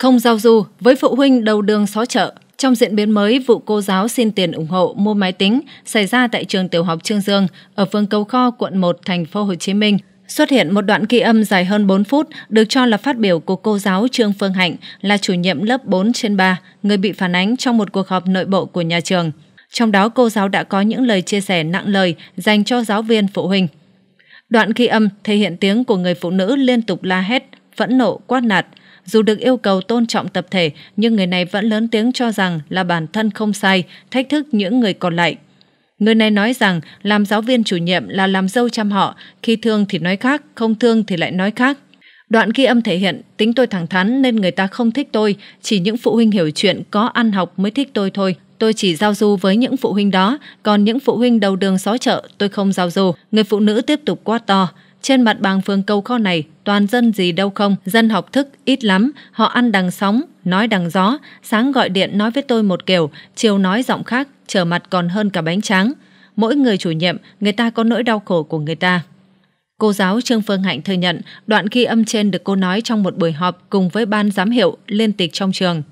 Không giao du với phụ huynh đầu đường xó chợ. Trong diễn biến mới, vụ cô giáo xin tiền ủng hộ mua máy tính xảy ra tại trường tiểu học Trương Dương ở phường Cầu Kho, quận 1, thành phố Hồ Chí Minh. Xuất hiện một đoạn ghi âm dài hơn 4 phút được cho là phát biểu của cô giáo Trương Phương Hạnh là chủ nhiệm lớp 4 trên 3, người bị phản ánh trong một cuộc họp nội bộ của nhà trường. Trong đó cô giáo đã có những lời chia sẻ nặng lời dành cho giáo viên phụ huynh. Đoạn ghi âm thể hiện tiếng của người phụ nữ liên tục la hét, phẫn nộ, quát nạt – dù được yêu cầu tôn trọng tập thể, nhưng người này vẫn lớn tiếng cho rằng là bản thân không sai, thách thức những người còn lại. Người này nói rằng làm giáo viên chủ nhiệm là làm dâu chăm họ, khi thương thì nói khác, không thương thì lại nói khác. Đoạn ghi âm thể hiện tính tôi thẳng thắn nên người ta không thích tôi, chỉ những phụ huynh hiểu chuyện có ăn học mới thích tôi thôi. Tôi chỉ giao du với những phụ huynh đó, còn những phụ huynh đầu đường xó chợ tôi không giao du. Người phụ nữ tiếp tục quá to. Trên mặt bằng phường cầu kho này, toàn dân gì đâu không, dân học thức ít lắm, họ ăn đằng sóng, nói đằng gió, sáng gọi điện nói với tôi một kiểu, chiều nói giọng khác, trở mặt còn hơn cả bánh tráng. Mỗi người chủ nhiệm, người ta có nỗi đau khổ của người ta. Cô giáo Trương Phương Hạnh thừa nhận đoạn ghi âm trên được cô nói trong một buổi họp cùng với ban giám hiệu liên tịch trong trường.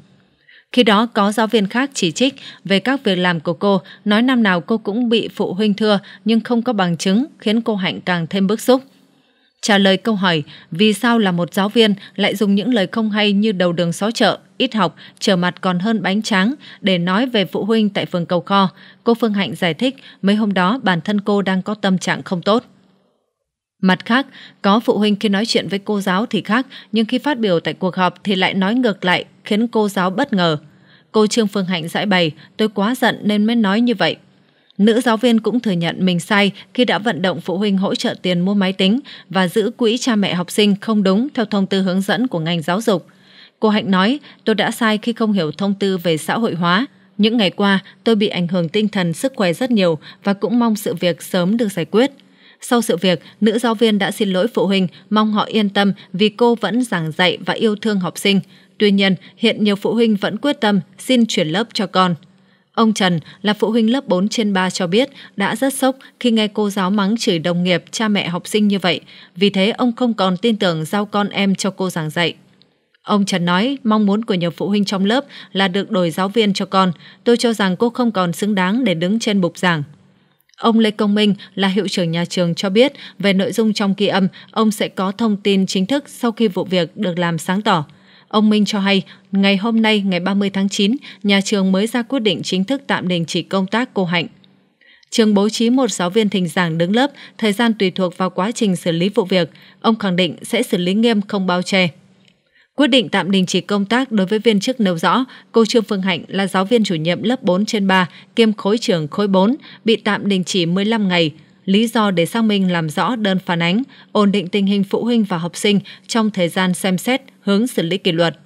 Khi đó có giáo viên khác chỉ trích về các việc làm của cô, nói năm nào cô cũng bị phụ huynh thưa nhưng không có bằng chứng khiến cô Hạnh càng thêm bức xúc. Trả lời câu hỏi vì sao là một giáo viên lại dùng những lời không hay như đầu đường xó chợ, ít học, trở mặt còn hơn bánh tráng để nói về phụ huynh tại phường Cầu Kho, cô Phương Hạnh giải thích mấy hôm đó bản thân cô đang có tâm trạng không tốt. Mặt khác, có phụ huynh khi nói chuyện với cô giáo thì khác, nhưng khi phát biểu tại cuộc họp thì lại nói ngược lại, khiến cô giáo bất ngờ. Cô Trương Phương Hạnh giải bày, tôi quá giận nên mới nói như vậy, Nữ giáo viên cũng thừa nhận mình sai khi đã vận động phụ huynh hỗ trợ tiền mua máy tính và giữ quỹ cha mẹ học sinh không đúng theo thông tư hướng dẫn của ngành giáo dục. Cô Hạnh nói, tôi đã sai khi không hiểu thông tư về xã hội hóa. Những ngày qua, tôi bị ảnh hưởng tinh thần sức khỏe rất nhiều và cũng mong sự việc sớm được giải quyết. Sau sự việc, nữ giáo viên đã xin lỗi phụ huynh, mong họ yên tâm vì cô vẫn giảng dạy và yêu thương học sinh. Tuy nhiên, hiện nhiều phụ huynh vẫn quyết tâm xin chuyển lớp cho con. Ông Trần là phụ huynh lớp 4 trên 3 cho biết đã rất sốc khi nghe cô giáo mắng chửi đồng nghiệp cha mẹ học sinh như vậy. Vì thế ông không còn tin tưởng giao con em cho cô giảng dạy. Ông Trần nói mong muốn của nhiều phụ huynh trong lớp là được đổi giáo viên cho con. Tôi cho rằng cô không còn xứng đáng để đứng trên bục giảng. Ông Lê Công Minh là hiệu trưởng nhà trường cho biết về nội dung trong kỳ âm, ông sẽ có thông tin chính thức sau khi vụ việc được làm sáng tỏ. Ông Minh cho hay, ngày hôm nay, ngày 30 tháng 9, nhà trường mới ra quyết định chính thức tạm đình chỉ công tác cô Hạnh. Trường bố trí một giáo viên thỉnh giảng đứng lớp, thời gian tùy thuộc vào quá trình xử lý vụ việc. Ông khẳng định sẽ xử lý nghiêm không bao che. Quyết định tạm đình chỉ công tác đối với viên chức nêu rõ, cô Trương Phương Hạnh là giáo viên chủ nhiệm lớp 4 trên 3, kiêm khối trưởng khối 4, bị tạm đình chỉ 15 ngày – lý do để xác minh làm rõ đơn phản ánh, ổn định tình hình phụ huynh và học sinh trong thời gian xem xét, hướng xử lý kỷ luật.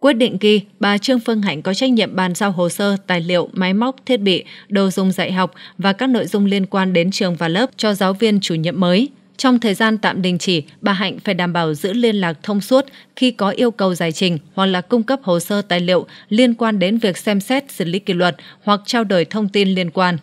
Quyết định kỳ, bà Trương Phương Hạnh có trách nhiệm bàn giao hồ sơ, tài liệu, máy móc, thiết bị, đồ dùng dạy học và các nội dung liên quan đến trường và lớp cho giáo viên chủ nhiệm mới. Trong thời gian tạm đình chỉ, bà Hạnh phải đảm bảo giữ liên lạc thông suốt khi có yêu cầu giải trình hoặc là cung cấp hồ sơ tài liệu liên quan đến việc xem xét xử lý kỷ luật hoặc trao đổi thông tin liên quan.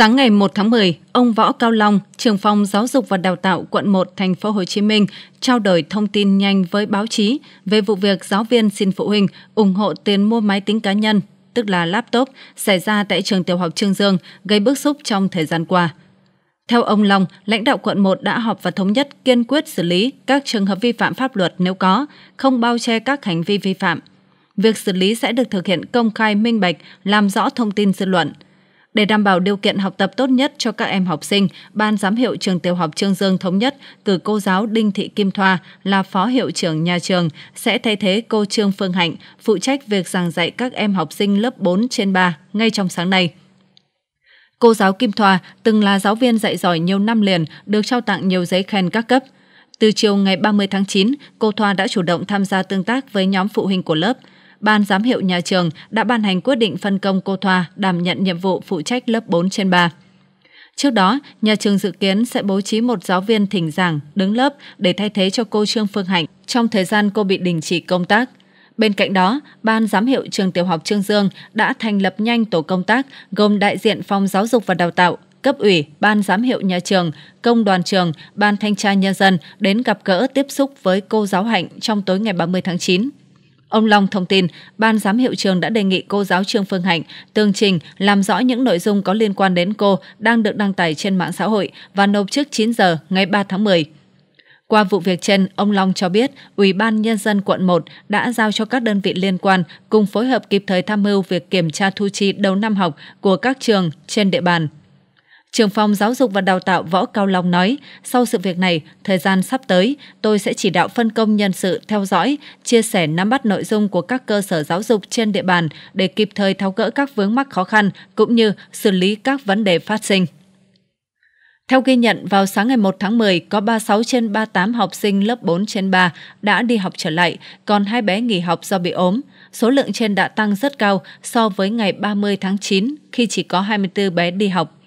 Sáng ngày 1 tháng 10, ông Võ Cao Long, trưởng phòng Giáo dục và Đào tạo quận 1 thành phố Hồ Chí Minh trao đổi thông tin nhanh với báo chí về vụ việc giáo viên xin phụ huynh ủng hộ tiền mua máy tính cá nhân, tức là laptop, xảy ra tại trường tiểu học Trương Dương gây bức xúc trong thời gian qua. Theo ông Long, lãnh đạo quận 1 đã họp và thống nhất kiên quyết xử lý các trường hợp vi phạm pháp luật nếu có, không bao che các hành vi vi phạm. Việc xử lý sẽ được thực hiện công khai minh bạch, làm rõ thông tin dư luận – để đảm bảo điều kiện học tập tốt nhất cho các em học sinh, Ban giám hiệu trường tiểu học Trương Dương Thống Nhất cử cô giáo Đinh Thị Kim Thoa là phó hiệu trưởng nhà trường sẽ thay thế cô Trương Phương Hạnh phụ trách việc giảng dạy các em học sinh lớp 4 trên 3 ngay trong sáng nay. Cô giáo Kim Thoa từng là giáo viên dạy giỏi nhiều năm liền, được trao tặng nhiều giấy khen các cấp. Từ chiều ngày 30 tháng 9, cô Thoa đã chủ động tham gia tương tác với nhóm phụ huynh của lớp – Ban giám hiệu nhà trường đã ban hành quyết định phân công cô Thoa đảm nhận nhiệm vụ phụ trách lớp 4 trên 3. Trước đó, nhà trường dự kiến sẽ bố trí một giáo viên thỉnh giảng đứng lớp để thay thế cho cô Trương Phương Hạnh trong thời gian cô bị đình chỉ công tác. Bên cạnh đó, Ban giám hiệu trường tiểu học Trương Dương đã thành lập nhanh tổ công tác gồm đại diện phòng giáo dục và đào tạo, cấp ủy, ban giám hiệu nhà trường, công đoàn trường, ban thanh tra nhân dân đến gặp gỡ tiếp xúc với cô giáo Hạnh trong tối ngày 30 tháng 9. Ông Long thông tin, ban giám hiệu trường đã đề nghị cô giáo Trương Phương Hạnh tường trình làm rõ những nội dung có liên quan đến cô đang được đăng tải trên mạng xã hội và nộp trước 9 giờ ngày 3 tháng 10. Qua vụ việc trên, ông Long cho biết Ủy ban Nhân dân quận 1 đã giao cho các đơn vị liên quan cùng phối hợp kịp thời tham mưu việc kiểm tra thu chi đầu năm học của các trường trên địa bàn. Trường phòng Giáo dục và Đào tạo Võ Cao Long nói, sau sự việc này, thời gian sắp tới, tôi sẽ chỉ đạo phân công nhân sự theo dõi, chia sẻ nắm bắt nội dung của các cơ sở giáo dục trên địa bàn để kịp thời tháo gỡ các vướng mắc khó khăn cũng như xử lý các vấn đề phát sinh. Theo ghi nhận, vào sáng ngày 1 tháng 10, có 36 trên 38 học sinh lớp 4 trên 3 đã đi học trở lại, còn hai bé nghỉ học do bị ốm. Số lượng trên đã tăng rất cao so với ngày 30 tháng 9 khi chỉ có 24 bé đi học.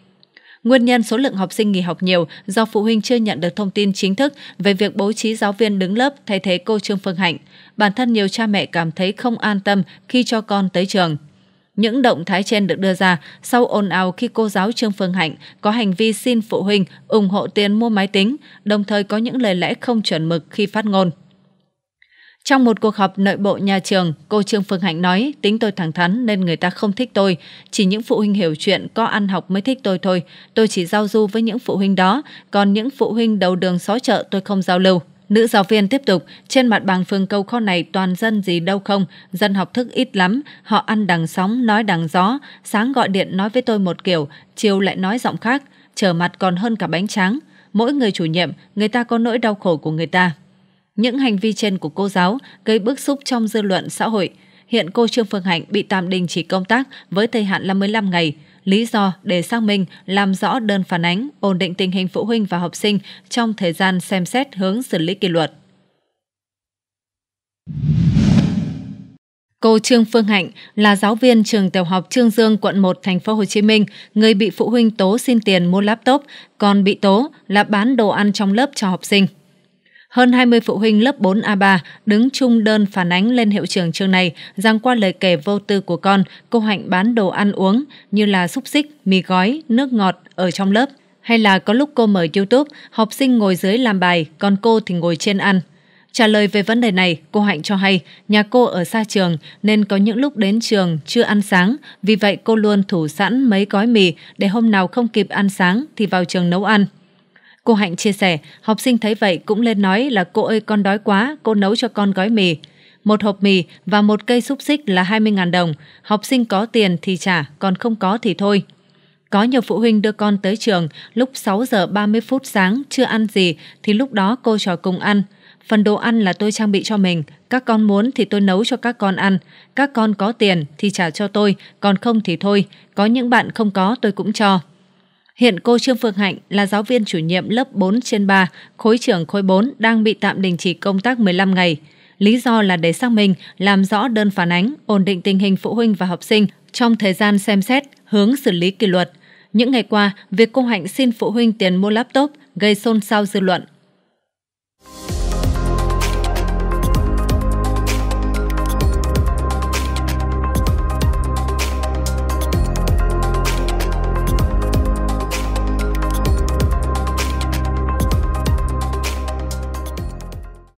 Nguyên nhân số lượng học sinh nghỉ học nhiều do phụ huynh chưa nhận được thông tin chính thức về việc bố trí giáo viên đứng lớp thay thế cô Trương Phương Hạnh. Bản thân nhiều cha mẹ cảm thấy không an tâm khi cho con tới trường. Những động thái trên được đưa ra sau ồn ào khi cô giáo Trương Phương Hạnh có hành vi xin phụ huynh ủng hộ tiền mua máy tính, đồng thời có những lời lẽ không chuẩn mực khi phát ngôn. Trong một cuộc họp nội bộ nhà trường, cô Trương Phương Hạnh nói tính tôi thẳng thắn nên người ta không thích tôi. Chỉ những phụ huynh hiểu chuyện có ăn học mới thích tôi thôi. Tôi chỉ giao du với những phụ huynh đó, còn những phụ huynh đầu đường xó chợ tôi không giao lưu. Nữ giáo viên tiếp tục, trên mặt bằng phương câu kho này toàn dân gì đâu không, dân học thức ít lắm, họ ăn đằng sóng, nói đằng gió, sáng gọi điện nói với tôi một kiểu, chiều lại nói giọng khác, trở mặt còn hơn cả bánh tráng. Mỗi người chủ nhiệm, người ta có nỗi đau khổ của người ta. Những hành vi trên của cô giáo gây bức xúc trong dư luận xã hội. Hiện cô Trương Phương Hạnh bị tạm đình chỉ công tác với thời hạn 55 ngày. Lý do để xác minh, làm rõ đơn phản ánh, ổn định tình hình phụ huynh và học sinh trong thời gian xem xét hướng xử lý kỷ luật. Cô Trương Phương Hạnh là giáo viên trường tiểu học Trương Dương quận 1 thành phố Hồ Chí Minh, người bị phụ huynh tố xin tiền mua laptop, còn bị tố là bán đồ ăn trong lớp cho học sinh. Hơn 20 phụ huynh lớp 4A3 đứng chung đơn phản ánh lên hiệu trường trường này rằng qua lời kể vô tư của con, cô Hạnh bán đồ ăn uống như là xúc xích, mì gói, nước ngọt ở trong lớp. Hay là có lúc cô mở YouTube, học sinh ngồi dưới làm bài, còn cô thì ngồi trên ăn. Trả lời về vấn đề này, cô Hạnh cho hay nhà cô ở xa trường nên có những lúc đến trường chưa ăn sáng, vì vậy cô luôn thủ sẵn mấy gói mì để hôm nào không kịp ăn sáng thì vào trường nấu ăn. Cô Hạnh chia sẻ, học sinh thấy vậy cũng lên nói là cô ơi con đói quá, cô nấu cho con gói mì. Một hộp mì và một cây xúc xích là 20.000 đồng. Học sinh có tiền thì trả, còn không có thì thôi. Có nhiều phụ huynh đưa con tới trường lúc 6 giờ 30 phút sáng chưa ăn gì thì lúc đó cô trò cùng ăn. Phần đồ ăn là tôi trang bị cho mình, các con muốn thì tôi nấu cho các con ăn, các con có tiền thì trả cho tôi, còn không thì thôi, có những bạn không có tôi cũng cho. Hiện cô Trương Phương Hạnh là giáo viên chủ nhiệm lớp 4 trên 3, khối trưởng khối 4 đang bị tạm đình chỉ công tác 15 ngày. Lý do là để xác minh, làm rõ đơn phản ánh, ổn định tình hình phụ huynh và học sinh trong thời gian xem xét, hướng xử lý kỷ luật. Những ngày qua, việc cô Hạnh xin phụ huynh tiền mua laptop gây xôn xao dư luận.